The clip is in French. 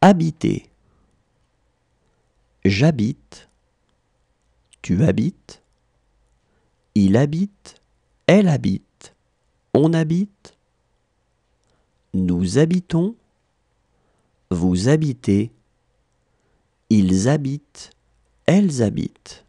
Habiter. J'habite. Tu habites. Il habite. Elle habite. On habite. Nous habitons. Vous habitez. Ils habitent. Elles habitent.